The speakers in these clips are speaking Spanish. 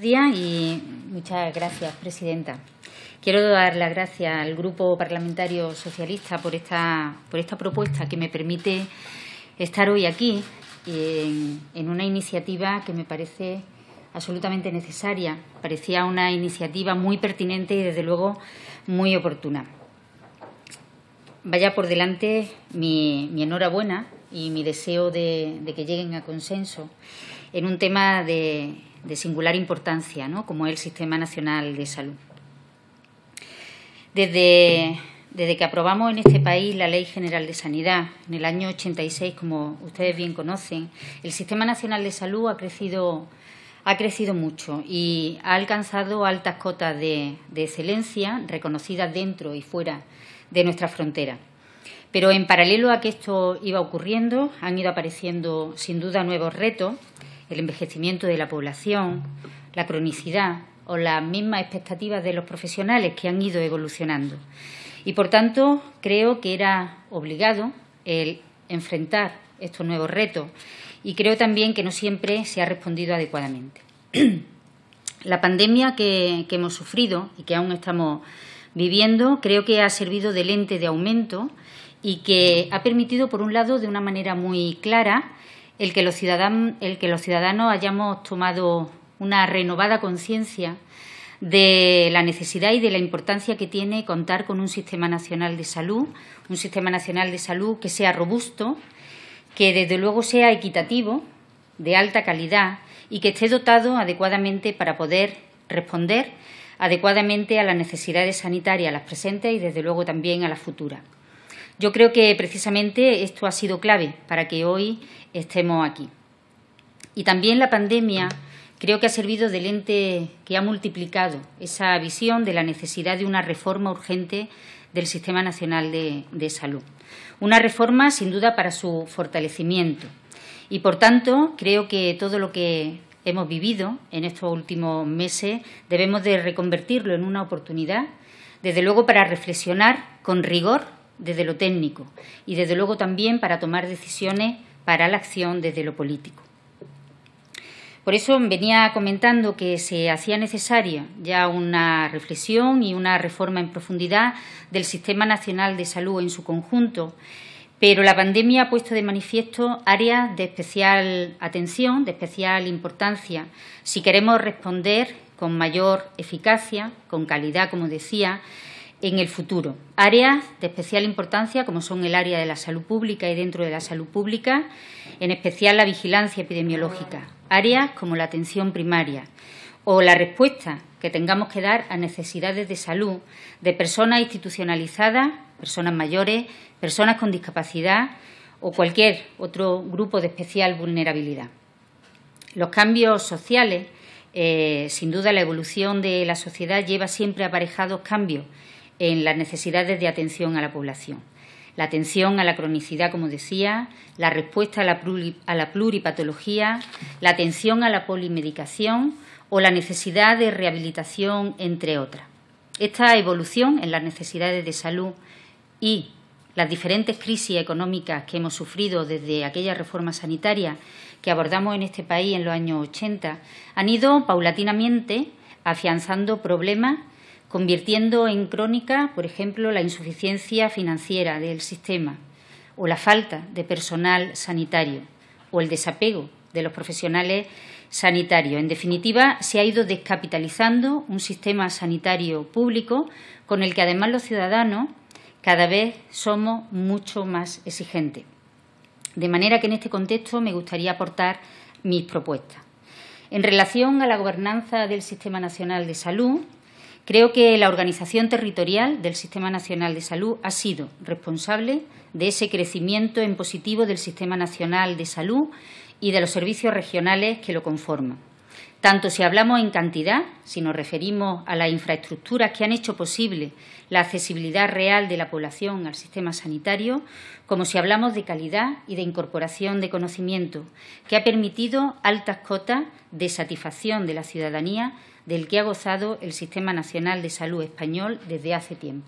días y muchas gracias, presidenta. Quiero dar las gracias al Grupo Parlamentario Socialista por esta, por esta propuesta que me permite estar hoy aquí en, una iniciativa que me parece absolutamente necesaria. Parecía una iniciativa muy pertinente y, desde luego, muy oportuna. Vaya por delante mi, mi enhorabuena y mi deseo de que lleguen a consenso en un tema de de singular importancia, ¿no? como es el Sistema Nacional de Salud. Desde, desde, que aprobamos en este país la Ley General de Sanidad, en el año 86, como ustedes bien conocen, el Sistema Nacional de Salud ha crecido, ha crecido mucho y ha alcanzado altas cotas de, de excelencia reconocidas dentro y fuera de nuestra frontera. Pero en paralelo a que esto iba ocurriendo, han ido apareciendo sin duda nuevos retos, el envejecimiento de la población, la cronicidad o las mismas expectativas de los profesionales que han ido evolucionando. Y por tanto, creo que era obligado el enfrentar estos nuevos retos y creo también que no siempre se ha respondido adecuadamente. la pandemia que, que hemos sufrido y que aún estamos viviendo creo que ha servido de lente de aumento y que ha permitido, por un lado, de una manera muy clara, el que los ciudadanos, hayamos tomado una renovada conciencia de la necesidad y de la importancia que tiene contar con un sistema nacional de salud, un sistema nacional de salud que sea robusto, que desde luego sea equitativo, de alta calidad y que esté dotado adecuadamente para poder responder adecuadamente a las necesidades sanitarias, las presentes y desde luego también a las futuras. Yo creo que precisamente esto ha sido clave para que hoy estemos aquí. Y también la pandemia creo que ha servido de lente que ha multiplicado esa visión de la necesidad de una reforma urgente del Sistema Nacional de, Salud. Una reforma, sin duda, para su fortalecimiento. Y, por tanto, creo que todo lo que hemos vivido en estos últimos meses debemos de reconvertirlo en una oportunidad, desde luego para reflexionar con rigor desde lo técnico y desde luego también para tomar decisiones para la acción desde lo político. Por eso venía comentando que se hacía necesaria ya una reflexión y una reforma en profundidad del Sistema Nacional de Salud en su conjunto, pero la pandemia ha puesto de manifiesto áreas de especial atención, de especial importancia, si queremos responder con mayor eficacia, con calidad, como decía, en el futuro. Áreas de especial importancia, como son el área de la salud pública y dentro de la salud pública, en especial la vigilancia epidemiológica. Áreas como la atención primaria o la respuesta que tengamos que dar a necesidades de salud de personas institucionalizadas, personas mayores, personas con discapacidad o cualquier otro grupo de especial vulnerabilidad. Los cambios sociales eh, sin duda, la evolución de la sociedad lleva siempre aparejados cambios en las necesidades de atención a la población. La atención a la cronicidad, como decía, la respuesta a la, pluripatología, la atención a la polimedicación o la necesidad de rehabilitación, entre otras. Esta evolución en las necesidades de salud y las diferentes crisis económicas que hemos sufrido desde aquella reforma sanitaria que abordamos en este país en los años 80 han ido paulatinamente afianzando problemas convirtiendo en crónica, por ejemplo, la insuficiencia financiera del sistema o la falta de personal sanitario o el desapego de los profesionales sanitarios. En definitiva, se ha ido descapitalizando un sistema sanitario público con el que además los ciudadanos cada vez somos mucho más exigentes. De manera que en este contexto me gustaría aportar mis propuestas. En relación a la gobernanza del Sistema Nacional de Salud, Creo que la organización territorial del Sistema Nacional de Salud ha sido responsable de ese crecimiento en positivo del Sistema Nacional de Salud y de los servicios regionales que lo conforman. Tanto si hablamos en cantidad, si nos referimos a las infraestructuras que han hecho posible la accesibilidad real de la población al sistema sanitario, como si hablamos de calidad y de incorporación de conocimiento, que ha permitido altas cotas de satisfacción de la ciudadanía del que ha gozado el Sistema Nacional de Salud español desde hace tiempo.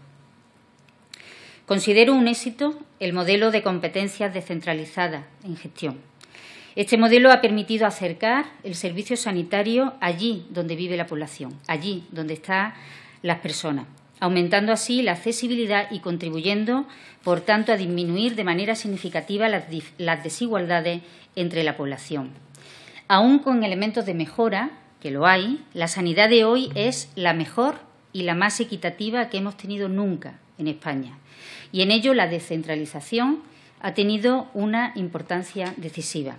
Considero un éxito el modelo de competencias descentralizadas en gestión. Este modelo ha permitido acercar el servicio sanitario allí donde vive la población, allí donde están las personas, aumentando así la accesibilidad y contribuyendo, por tanto, a disminuir de manera significativa las, desigualdades entre la población. Aún con elementos de mejora, que lo hay, la sanidad de hoy es la mejor y la más equitativa que hemos tenido nunca en España. Y en ello la descentralización ha tenido una importancia decisiva.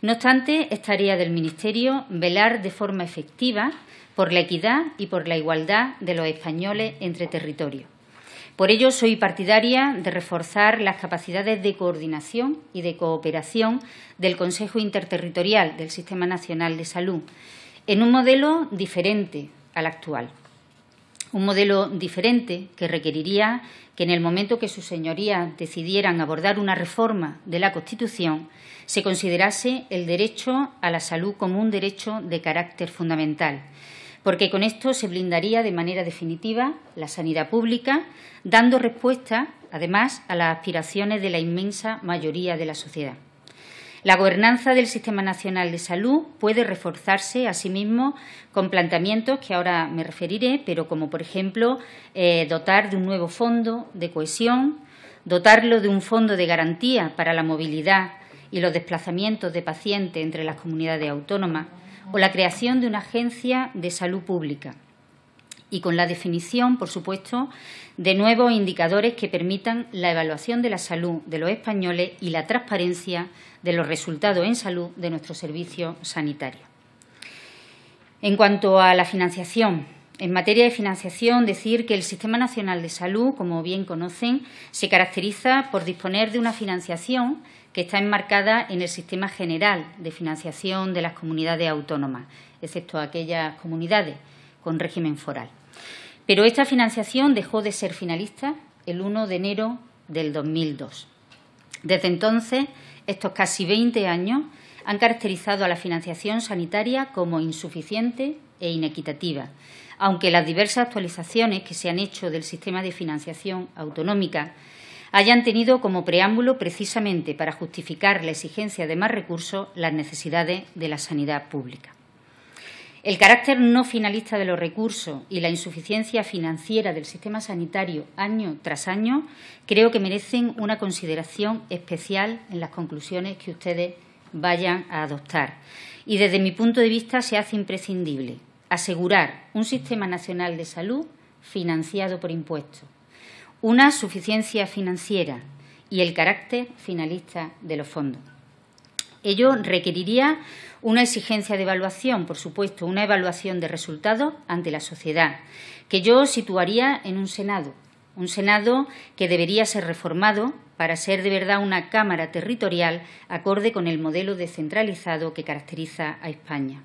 No obstante, es tarea del Ministerio velar de forma efectiva por la equidad y por la igualdad de los españoles entre territorios. Por ello, soy partidaria de reforzar las capacidades de coordinación y de cooperación del Consejo Interterritorial del Sistema Nacional de Salud, en un modelo diferente al actual. Un modelo diferente que requeriría que en el momento que sus señorías decidieran abordar una reforma de la Constitución, se considerase el derecho a la salud como un derecho de carácter fundamental, porque con esto se blindaría de manera definitiva la sanidad pública, dando respuesta, además, a las aspiraciones de la inmensa mayoría de la sociedad. La gobernanza del Sistema Nacional de Salud puede reforzarse asimismo con planteamientos que ahora me referiré, pero como por ejemplo eh, dotar de un nuevo fondo de cohesión, dotarlo de un fondo de garantía para la movilidad y los desplazamientos de pacientes entre las comunidades autónomas o la creación de una agencia de salud pública y con la definición, por supuesto, de nuevos indicadores que permitan la evaluación de la salud de los españoles y la transparencia de los resultados en salud de nuestro servicio sanitario. En cuanto a la financiación, en materia de financiación, decir que el Sistema Nacional de Salud, como bien conocen, se caracteriza por disponer de una financiación que está enmarcada en el Sistema General de Financiación de las Comunidades Autónomas, excepto aquellas comunidades con régimen foral. Pero esta financiación dejó de ser finalista el 1 de enero del 2002. Desde entonces, estos casi 20 años han caracterizado a la financiación sanitaria como insuficiente e inequitativa, aunque las diversas actualizaciones que se han hecho del sistema de financiación autonómica hayan tenido como preámbulo precisamente para justificar la exigencia de más recursos las necesidades de la sanidad pública. El carácter no finalista de los recursos y la insuficiencia financiera del sistema sanitario año tras año creo que merecen una consideración especial en las conclusiones que ustedes vayan a adoptar. Y desde mi punto de vista se hace imprescindible asegurar un sistema nacional de salud financiado por impuestos, una suficiencia financiera y el carácter finalista de los fondos. Ello requeriría una exigencia de evaluación, por supuesto, una evaluación de resultados ante la sociedad, que yo situaría en un Senado, un Senado que debería ser reformado para ser de verdad una Cámara territorial acorde con el modelo descentralizado que caracteriza a España.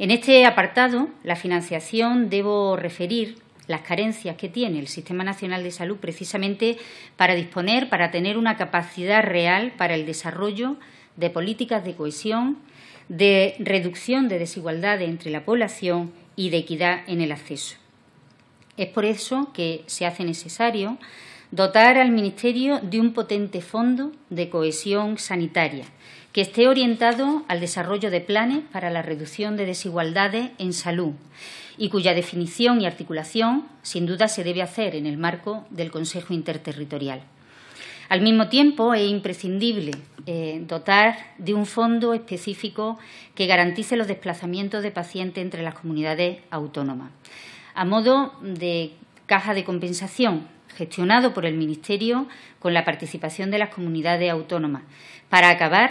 En este apartado, la financiación, debo referir las carencias que tiene el Sistema Nacional de Salud precisamente para disponer, para tener una capacidad real para el desarrollo de políticas de cohesión, de reducción de desigualdades entre la población y de equidad en el acceso. Es por eso que se hace necesario dotar al Ministerio de un potente fondo de cohesión sanitaria que esté orientado al desarrollo de planes para la reducción de desigualdades en salud y cuya definición y articulación sin duda se debe hacer en el marco del Consejo Interterritorial. Al mismo tiempo, es imprescindible eh, dotar de un fondo específico que garantice los desplazamientos de pacientes entre las comunidades autónomas, a modo de caja de compensación gestionado por el Ministerio con la participación de las comunidades autónomas, para acabar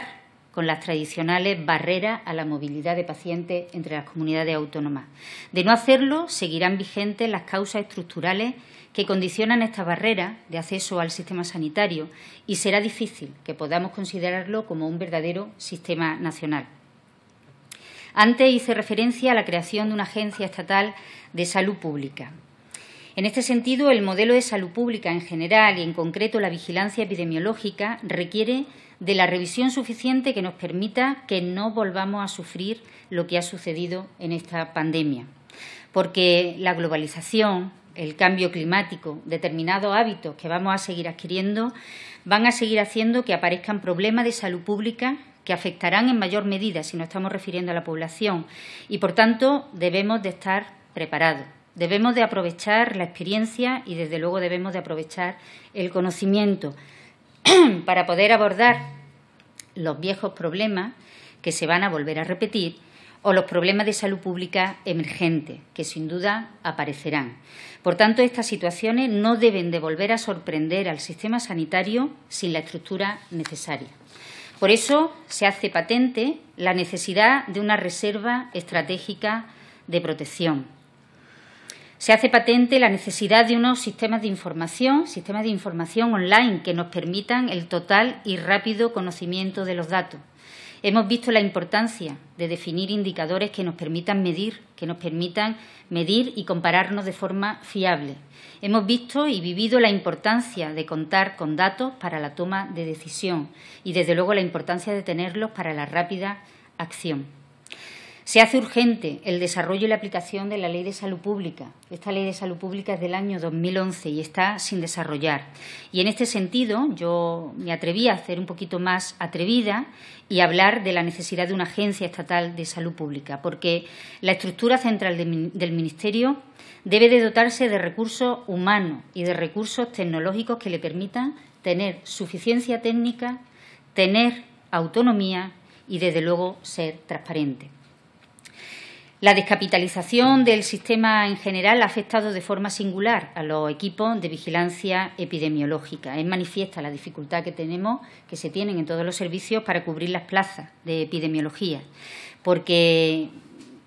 con las tradicionales barreras a la movilidad de pacientes entre las comunidades autónomas. De no hacerlo, seguirán vigentes las causas estructurales que condicionan esta barrera de acceso al sistema sanitario y será difícil que podamos considerarlo como un verdadero sistema nacional. Antes hice referencia a la creación de una agencia estatal de salud pública. En este sentido, el modelo de salud pública en general y en concreto la vigilancia epidemiológica requiere de la revisión suficiente que nos permita que no volvamos a sufrir lo que ha sucedido en esta pandemia. Porque la globalización, el cambio climático, determinados hábitos que vamos a seguir adquiriendo, van a seguir haciendo que aparezcan problemas de salud pública que afectarán en mayor medida si nos estamos refiriendo a la población y, por tanto, debemos de estar preparados. Debemos de aprovechar la experiencia y desde luego debemos de aprovechar el conocimiento para poder abordar los viejos problemas que se van a volver a repetir o los problemas de salud pública emergentes, que sin duda aparecerán. Por tanto, estas situaciones no deben de volver a sorprender al sistema sanitario sin la estructura necesaria. Por eso se hace patente la necesidad de una reserva estratégica de protección, se hace patente la necesidad de unos sistemas de información, sistemas de información online que nos permitan el total y rápido conocimiento de los datos. Hemos visto la importancia de definir indicadores que nos permitan medir, que nos permitan medir y compararnos de forma fiable. Hemos visto y vivido la importancia de contar con datos para la toma de decisión y, desde luego, la importancia de tenerlos para la rápida acción. Se hace urgente el desarrollo y la aplicación de la Ley de Salud Pública. Esta Ley de Salud Pública es del año 2011 y está sin desarrollar. Y en este sentido, yo me atreví a hacer un poquito más atrevida y hablar de la necesidad de una agencia estatal de salud pública, porque la estructura central del Ministerio debe de dotarse de recursos humanos y de recursos tecnológicos que le permitan tener suficiencia técnica, tener autonomía y, desde luego, ser transparente. La descapitalización del sistema en general ha afectado de forma singular a los equipos de vigilancia epidemiológica. Es manifiesta la dificultad que tenemos, que se tienen en todos los servicios para cubrir las plazas de epidemiología, porque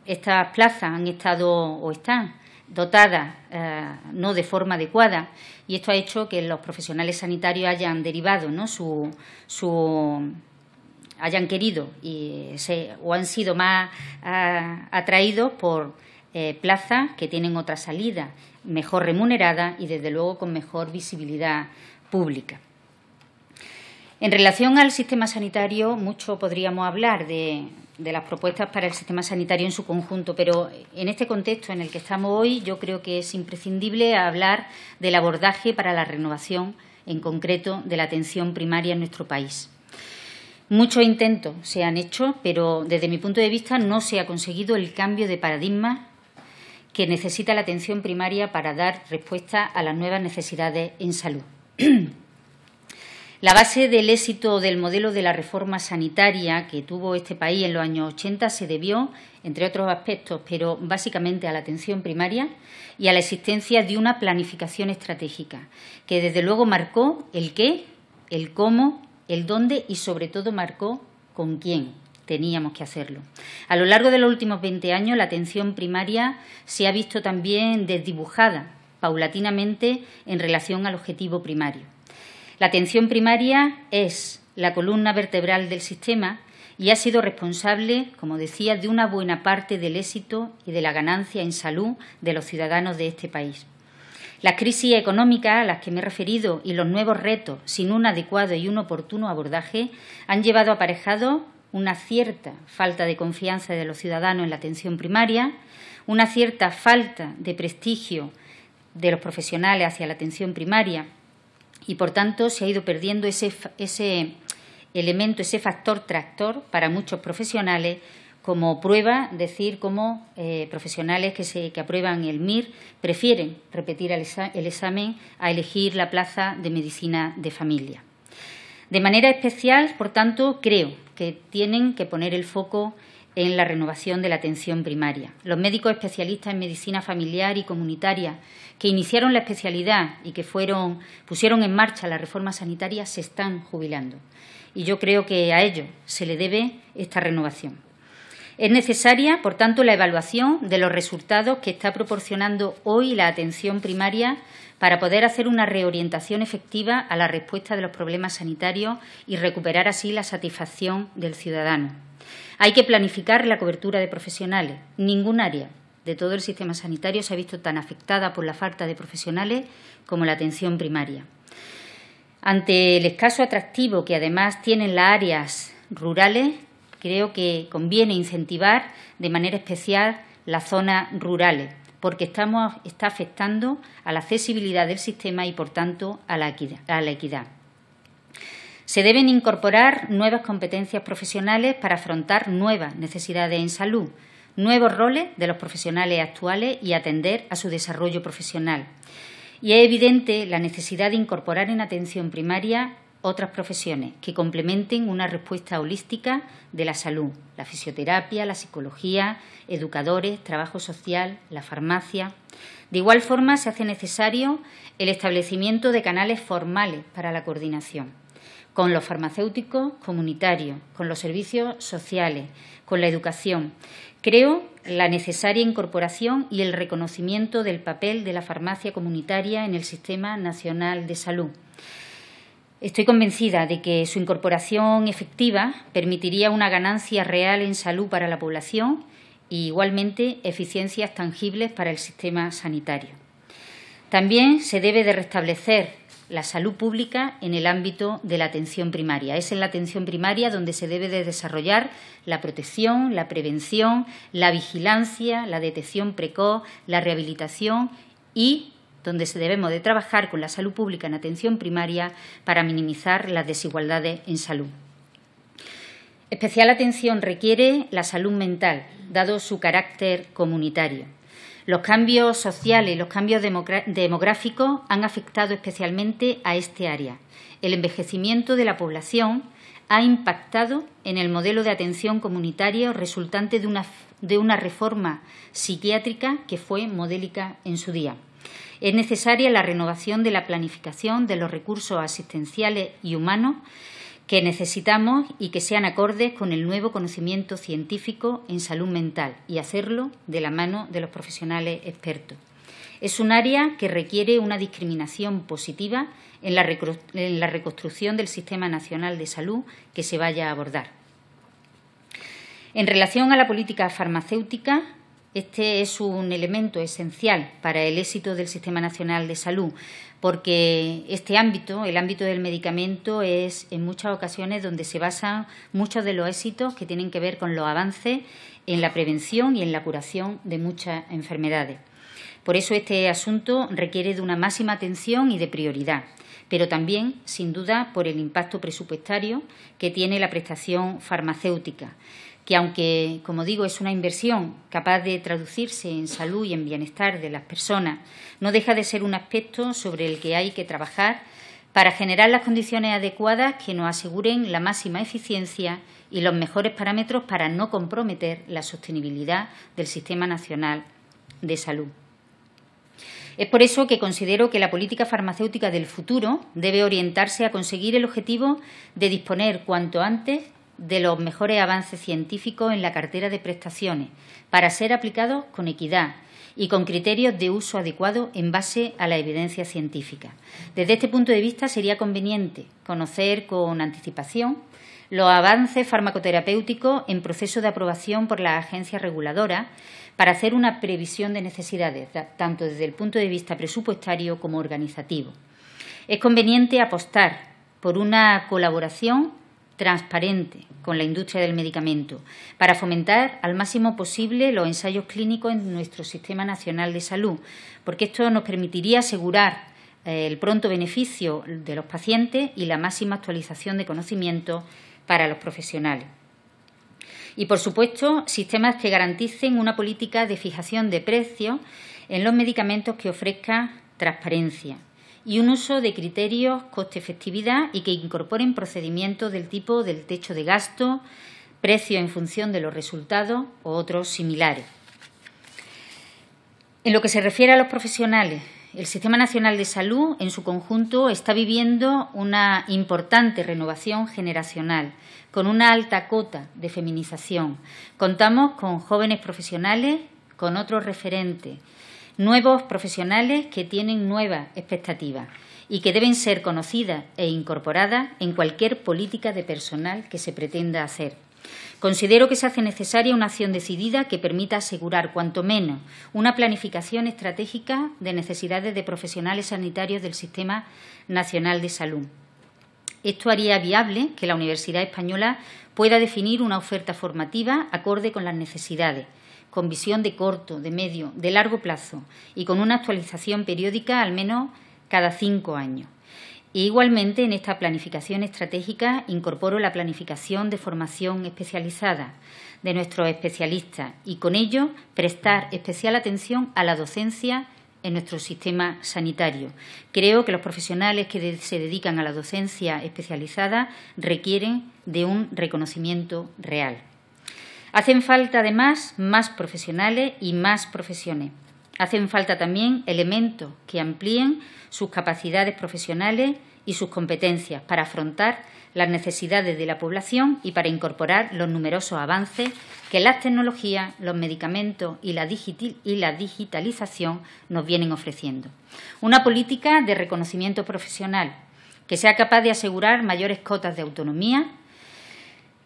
estas plazas han estado o están dotadas eh, no de forma adecuada y esto ha hecho que los profesionales sanitarios hayan derivado su, su hayan querido o han sido más ah, atraídos por eh, plazas que tienen otra salida, mejor remunerada y desde luego con mejor visibilidad pública. En relación al sistema sanitario, mucho podríamos hablar de, las propuestas para el sistema sanitario en su conjunto, pero en este contexto en el que estamos hoy, yo creo que es imprescindible hablar del abordaje para la renovación, en concreto, de la atención primaria en nuestro país. Muchos intentos se han hecho, pero desde mi punto de vista no se ha conseguido el cambio de paradigma que necesita la atención primaria para dar respuesta a las nuevas necesidades en salud. la base del éxito del modelo de la reforma sanitaria que tuvo este país en los años 80 se debió, entre otros aspectos, pero básicamente a la atención primaria y a la existencia de una planificación estratégica, que desde luego marcó el qué, el cómo el dónde y sobre todo marcó con quién teníamos que hacerlo. A lo largo de los últimos 20 años la atención primaria se ha visto también desdibujada paulatinamente en relación al objetivo primario. La atención primaria es la columna vertebral del sistema y ha sido responsable, como decía, de una buena parte del éxito y de la ganancia en salud de los ciudadanos de este país. La crisis económica a las que me he referido y los nuevos retos, sin un adecuado y un oportuno abordaje, han llevado aparejado una cierta falta de confianza de los ciudadanos en la atención primaria, una cierta falta de prestigio de los profesionales hacia la atención primaria y, por tanto, se ha ido perdiendo ese elemento, ese factor tractor para muchos profesionales como prueba decir cómo eh, profesionales que, aprueban el MIR prefieren repetir el examen a elegir la plaza de medicina de familia. De manera especial, por tanto, creo que tienen que poner el foco en la renovación de la atención primaria. Los médicos especialistas en medicina familiar y comunitaria que iniciaron la especialidad y que pusieron en marcha la reforma sanitaria se están jubilando. Y yo creo que a ello se le debe esta renovación. Es necesaria, por tanto, la evaluación de los resultados que está proporcionando hoy la atención primaria para poder hacer una reorientación efectiva a la respuesta de los problemas sanitarios y recuperar así la satisfacción del ciudadano. Hay que planificar la cobertura de profesionales. Ningún área de todo el sistema sanitario se ha visto tan afectada por la falta de profesionales como la atención primaria. Ante el escaso atractivo que además tienen las áreas rurales, creo que conviene incentivar de manera especial las zonas rurales, porque estamos, está afectando a la accesibilidad del sistema y, por tanto, a la equidad. A la equidad. Se deben incorporar nuevas competencias profesionales para afrontar nuevas necesidades en salud, nuevos roles de los profesionales actuales y atender a su desarrollo profesional. Y es evidente la necesidad de incorporar en atención primaria otras profesiones que complementen una respuesta holística de la salud, la fisioterapia, la psicología, educadores, trabajo social, la farmacia. De igual forma, se hace necesario el establecimiento de canales formales para la coordinación con los farmacéuticos comunitarios, con los servicios sociales, con la educación. Creo la necesaria incorporación y el reconocimiento del papel de la farmacia comunitaria en el Sistema Nacional de Salud. Estoy convencida de que su incorporación efectiva permitiría una ganancia real en salud para la población y igualmente eficiencias tangibles para el sistema sanitario. También se debe de restablecer la salud pública en el ámbito de la atención primaria. Es en la atención primaria donde se debe de desarrollar la protección, la prevención, la vigilancia, la detección precoz, la rehabilitación y donde se debemos de trabajar con la salud pública en atención primaria para minimizar las desigualdades en salud. Especial atención requiere la salud mental, dado su carácter comunitario. Los cambios sociales y los cambios demográficos han afectado especialmente a este área. El envejecimiento de la población ha impactado en el modelo de atención comunitaria resultante de una reforma psiquiátrica que fue modélica en su día. Es necesaria la renovación de la planificación de los recursos asistenciales y humanos que necesitamos y que sean acordes con el nuevo conocimiento científico en salud mental y hacerlo de la mano de los profesionales expertos. Es un área que requiere una discriminación positiva en la, reconstrucción del Sistema Nacional de Salud que se vaya a abordar. En relación a la política farmacéutica, este es un elemento esencial para el éxito del Sistema Nacional de Salud, porque este ámbito, el ámbito del medicamento, es en muchas ocasiones donde se basan muchos de los éxitos que tienen que ver con los avances en la prevención y en la curación de muchas enfermedades. Por eso este asunto requiere de una máxima atención y de prioridad, pero también, sin duda, por el impacto presupuestario que tiene la prestación farmacéutica que aunque, como digo, es una inversión capaz de traducirse en salud y en bienestar de las personas, no deja de ser un aspecto sobre el que hay que trabajar para generar las condiciones adecuadas que nos aseguren la máxima eficiencia y los mejores parámetros para no comprometer la sostenibilidad del Sistema Nacional de Salud. Es por eso que considero que la política farmacéutica del futuro debe orientarse a conseguir el objetivo de disponer cuanto antes de los mejores avances científicos en la cartera de prestaciones, para ser aplicados con equidad y con criterios de uso adecuado en base a la evidencia científica. Desde este punto de vista sería conveniente conocer con anticipación los avances farmacoterapéuticos en proceso de aprobación por la agencia reguladora para hacer una previsión de necesidades, tanto desde el punto de vista presupuestario como organizativo. Es conveniente apostar por una colaboración transparente con la industria del medicamento para fomentar al máximo posible los ensayos clínicos en nuestro Sistema Nacional de Salud, porque esto nos permitiría asegurar eh, el pronto beneficio de los pacientes y la máxima actualización de conocimiento para los profesionales. Y, por supuesto, sistemas que garanticen una política de fijación de precios en los medicamentos que ofrezca transparencia y un uso de criterios coste-efectividad y que incorporen procedimientos del tipo del techo de gasto, precio en función de los resultados o otros similares. En lo que se refiere a los profesionales, el Sistema Nacional de Salud en su conjunto está viviendo una importante renovación generacional, con una alta cota de feminización. Contamos con jóvenes profesionales, con otros referentes, nuevos profesionales que tienen nuevas expectativas y que deben ser conocidas e incorporadas en cualquier política de personal que se pretenda hacer. Considero que se hace necesaria una acción decidida que permita asegurar, cuanto menos, una planificación estratégica de necesidades de profesionales sanitarios del Sistema Nacional de Salud. Esto haría viable que la Universidad Española pueda definir una oferta formativa acorde con las necesidades con visión de corto, de medio, de largo plazo y con una actualización periódica al menos cada cinco años. E igualmente en esta planificación estratégica incorporo la planificación de formación especializada de nuestros especialistas y con ello prestar especial atención a la docencia en nuestro sistema sanitario. Creo que los profesionales que se dedican a la docencia especializada requieren de un reconocimiento real. Hacen falta además más profesionales y más profesiones. Hacen falta también elementos que amplíen sus capacidades profesionales y sus competencias para afrontar las necesidades de la población y para incorporar los numerosos avances que las tecnologías, los medicamentos y la, digitalización nos vienen ofreciendo. Una política de reconocimiento profesional que sea capaz de asegurar mayores cotas de autonomía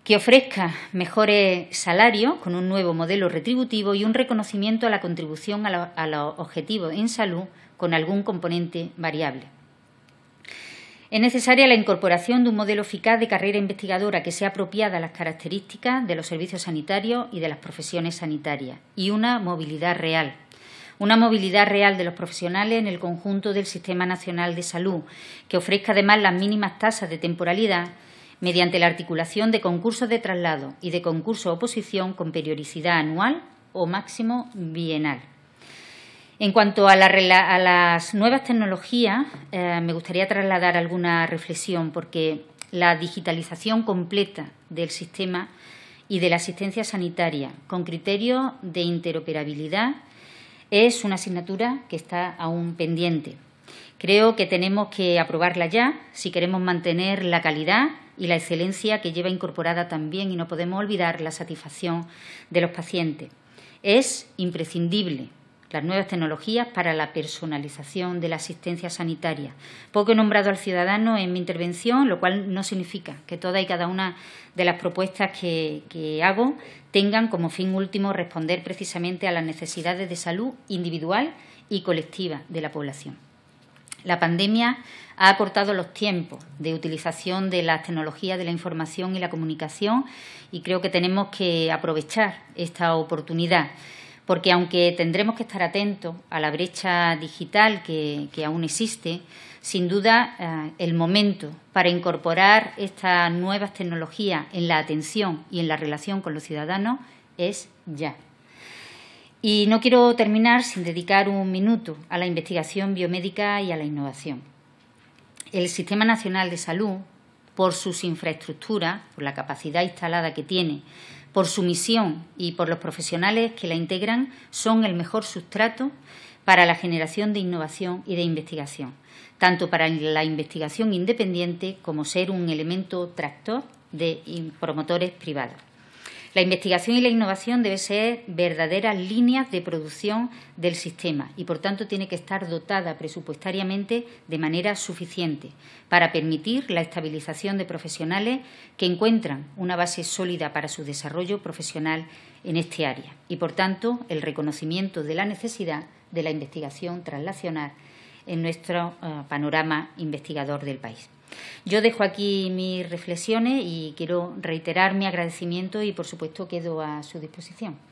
que ofrezca mejores salarios con un nuevo modelo retributivo y un reconocimiento a la contribución a, los objetivos en salud con algún componente variable. Es necesaria la incorporación de un modelo eficaz de carrera investigadora que sea apropiada a las características de los servicios sanitarios y de las profesiones sanitarias y una movilidad real. Una movilidad real de los profesionales en el conjunto del Sistema Nacional de Salud, que ofrezca además las mínimas tasas de temporalidad mediante la articulación de concursos de traslado y de concurso oposición con periodicidad anual o máximo bienal. En cuanto a, las nuevas tecnologías, eh, me gustaría trasladar alguna reflexión porque la digitalización completa del sistema y de la asistencia sanitaria con criterio de interoperabilidad es una asignatura que está aún pendiente. Creo que tenemos que aprobarla ya si queremos mantener la calidad y la excelencia que lleva incorporada también, y no podemos olvidar, la satisfacción de los pacientes. Es imprescindible las nuevas tecnologías para la personalización de la asistencia sanitaria. Poco he nombrado al ciudadano en mi intervención, lo cual no significa que toda y cada una de las propuestas que hago tengan como fin último responder precisamente a las necesidades de salud individual y colectiva de la población. La pandemia ha acortado los tiempos de utilización de las tecnologías de la información y la comunicación y creo que tenemos que aprovechar esta oportunidad, porque aunque tendremos que estar atentos a la brecha digital que, aún existe, sin duda eh, el momento para incorporar estas nuevas tecnologías en la atención y en la relación con los ciudadanos es ya. Y no quiero terminar sin dedicar un minuto a la investigación biomédica y a la innovación. El Sistema Nacional de Salud, por sus infraestructuras, por la capacidad instalada que tiene, por su misión y por los profesionales que la integran, son el mejor sustrato para la generación de innovación y de investigación, tanto para la investigación independiente como ser un elemento tractor de promotores privados. La investigación y la innovación deben ser verdaderas líneas de producción del sistema y, por tanto, tiene que estar dotada presupuestariamente de manera suficiente para permitir la estabilización de profesionales que encuentran una base sólida para su desarrollo profesional en este área y, por tanto, el reconocimiento de la necesidad de la investigación translacional en nuestro eh, panorama investigador del país. Yo dejo aquí mis reflexiones y quiero reiterar mi agradecimiento y, por supuesto, quedo a su disposición.